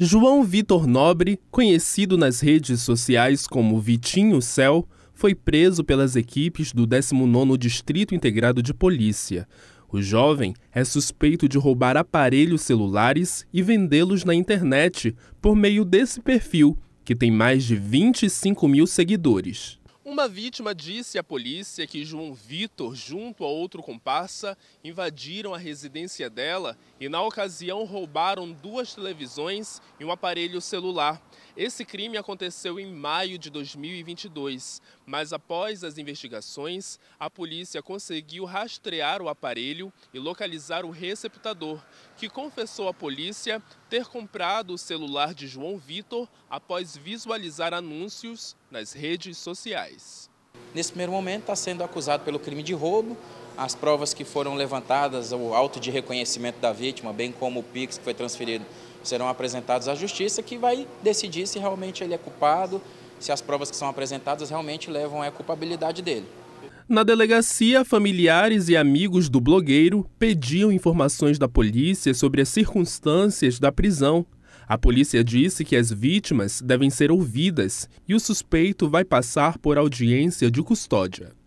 João Vitor Nobre, conhecido nas redes sociais como Vitinho Céu, foi preso pelas equipes do 19º Distrito Integrado de Polícia. O jovem é suspeito de roubar aparelhos celulares e vendê-los na internet por meio desse perfil, que tem mais de 25 mil seguidores. Uma vítima disse à polícia que João Vitor, junto a outro comparsa, invadiram a residência dela e, na ocasião, roubaram duas televisões e um aparelho celular. Esse crime aconteceu em maio de 2022, mas após as investigações, a polícia conseguiu rastrear o aparelho e localizar o receptador, que confessou à polícia ter comprado o celular de João Vitor após visualizar anúncios nas redes sociais. Nesse primeiro momento está sendo acusado pelo crime de roubo. As provas que foram levantadas, o auto de reconhecimento da vítima, bem como o PIX que foi transferido, serão apresentados à justiça, que vai decidir se realmente ele é culpado, se as provas que são apresentadas realmente levam à culpabilidade dele. Na delegacia, familiares e amigos do blogueiro pediam informações da polícia sobre as circunstâncias da prisão a polícia disse que as vítimas devem ser ouvidas e o suspeito vai passar por audiência de custódia.